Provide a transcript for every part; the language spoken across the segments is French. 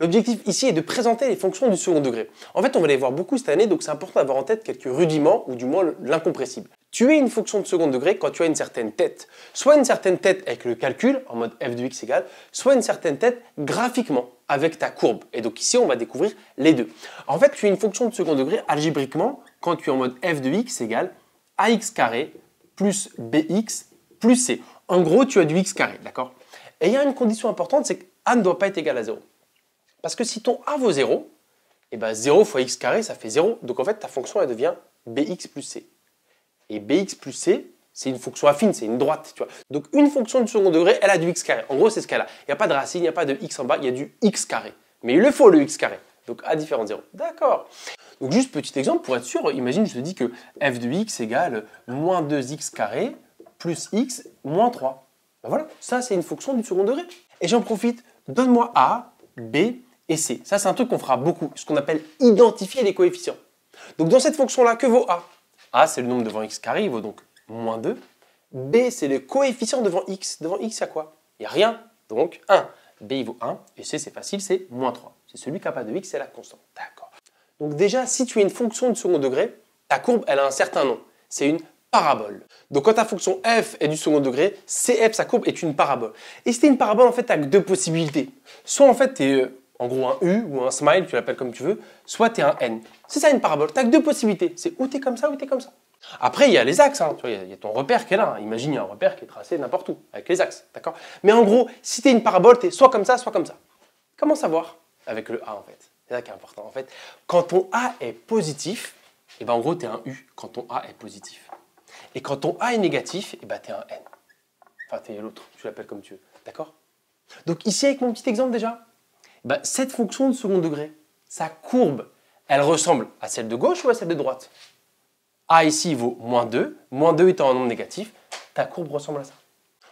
L'objectif ici est de présenter les fonctions du second degré. En fait, on va les voir beaucoup cette année, donc c'est important d'avoir en tête quelques rudiments, ou du moins l'incompressible. Tu es une fonction de second degré quand tu as une certaine tête. Soit une certaine tête avec le calcul, en mode f de x égale, soit une certaine tête graphiquement, avec ta courbe. Et donc ici, on va découvrir les deux. En fait, tu es une fonction de second degré algébriquement quand tu es en mode f de x égale ax plus bx plus c. En gros, tu as du x carré, d'accord Et il y a une condition importante, c'est que a ne doit pas être égal à 0. Parce que si ton a vaut 0, et eh ben 0 fois x carré, ça fait 0. Donc en fait, ta fonction, elle devient bx plus c. Et bx plus c, c'est une fonction affine, c'est une droite. Tu vois. Donc une fonction du second degré, elle a du x carré. En gros, c'est ce qu'elle a. Il n'y a pas de racine, il n'y a pas de x en bas, il y a du x carré. Mais il le faut, le x carré. Donc a différent de 0. D'accord. Donc juste petit exemple pour être sûr, imagine je te dis que f de x égale moins 2x carré plus x moins 3. Ben voilà, ça c'est une fonction du second degré. Et j'en profite, donne-moi a, b, et C. Ça, c'est un truc qu'on fera beaucoup, ce qu'on appelle identifier les coefficients. Donc dans cette fonction-là, que vaut A A, c'est le nombre devant x carré, il vaut donc moins 2. B, c'est le coefficient devant x. Devant x, il quoi Il n'y a rien, donc 1. B, il vaut 1. Et C, c'est facile, c'est moins 3. C'est celui qui n'a pas de x, c'est la constante. D'accord. Donc déjà, si tu es une fonction de second degré, ta courbe, elle a un certain nom. C'est une parabole. Donc quand ta fonction f est du second degré, cf, sa courbe, est une parabole. Et si es une parabole, en fait, tu as deux possibilités. Soit en fait, tu es euh, en gros un U ou un smile, tu l'appelles comme tu veux, soit tu es un N. C'est ça une parabole. Tu as que deux possibilités. C'est où tu es comme ça ou tu es comme ça. Après, il y a les axes. Hein. Tu vois, il y, a ton repère qui est là. Hein. Imagine, il y a un repère qui est tracé n'importe où, avec les axes. D'accord Mais en gros, si tu es une parabole, tu es soit comme ça, soit comme ça. Comment savoir Avec le A, en fait. C'est ça qui est important. En fait, quand ton A est positif, et eh ben, en gros, tu es un U quand ton A est positif. Et quand ton A est négatif, et eh ben, tu es un N. Enfin, tu es l'autre. Tu l'appelles comme tu veux. D'accord Donc, ici, avec mon petit exemple déjà, bah, cette fonction de second degré, sa courbe, elle ressemble à celle de gauche ou à celle de droite A ici vaut moins 2, moins 2 étant un nombre négatif, ta courbe ressemble à ça.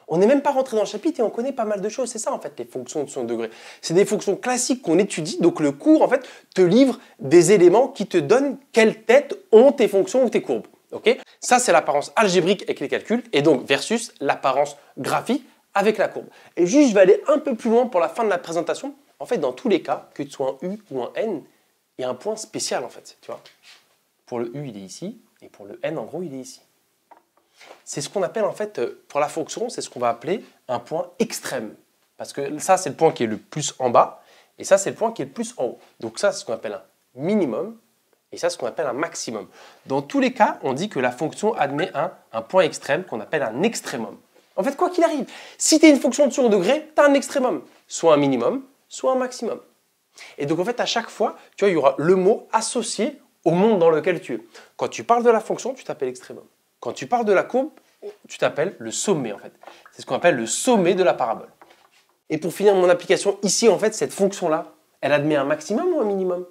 On n'est même pas rentré dans le chapitre et on connaît pas mal de choses. C'est ça, en fait, les fonctions de second degré. C'est des fonctions classiques qu'on étudie. Donc, le cours, en fait, te livre des éléments qui te donnent quelles têtes ont tes fonctions ou tes courbes. Ça, c'est l'apparence algébrique avec les calculs et donc versus l'apparence graphique avec la courbe. Et juste, je vais aller un peu plus loin pour la fin de la présentation en fait, dans tous les cas, que ce soit un U ou un N, il y a un point spécial en fait, tu vois. Pour le U, il est ici, et pour le N, en gros, il est ici. C'est ce qu'on appelle en fait, euh, pour la fonction, c'est ce qu'on va appeler un point extrême. Parce que ça, c'est le point qui est le plus en bas, et ça, c'est le point qui est le plus en haut. Donc ça, c'est ce qu'on appelle un minimum, et ça, c'est ce qu'on appelle un maximum. Dans tous les cas, on dit que la fonction admet un, point extrême qu'on appelle un extrémum. En fait, quoi qu'il arrive, si tu es une fonction de second degré, tu as un extrémum, soit un minimum, soit un maximum. Et donc en fait, à chaque fois, tu vois, il y aura le mot associé au monde dans lequel tu es. Quand tu parles de la fonction, tu t'appelles extrémum. Quand tu parles de la courbe, tu t'appelles le sommet en fait. C'est ce qu'on appelle le sommet de la parabole. Et pour finir mon application, ici en fait, cette fonction-là, elle admet un maximum ou un minimum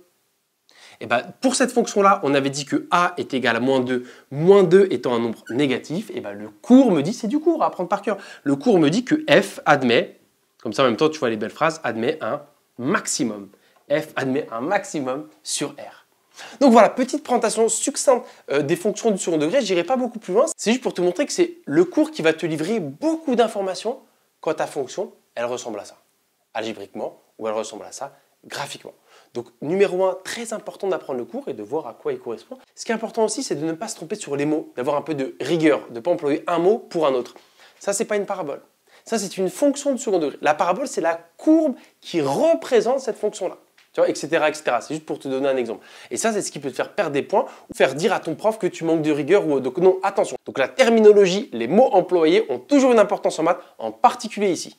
et eh bien, pour cette fonction-là, on avait dit que a est égal à moins 2, moins 2 étant un nombre négatif, et eh bien, le cours me dit, c'est du cours à apprendre par cœur, le cours me dit que f admet comme ça, en même temps, tu vois les belles phrases, admet un maximum. F admet un maximum sur R. Donc voilà, petite présentation succincte euh, des fonctions du second degré, Je n'irai pas beaucoup plus loin, c'est juste pour te montrer que c'est le cours qui va te livrer beaucoup d'informations quand ta fonction, elle ressemble à ça, algébriquement, ou elle ressemble à ça graphiquement. Donc numéro 1, très important d'apprendre le cours et de voir à quoi il correspond. Ce qui est important aussi, c'est de ne pas se tromper sur les mots, d'avoir un peu de rigueur, de ne pas employer un mot pour un autre. Ça, n'est pas une parabole. Ça, c'est une fonction de second degré. La parabole, c'est la courbe qui représente cette fonction-là. Tu vois, etc., etc. C'est juste pour te donner un exemple. Et ça, c'est ce qui peut te faire perdre des points ou faire dire à ton prof que tu manques de rigueur ou donc non, attention. Donc la terminologie, les mots employés ont toujours une importance en maths, en particulier ici.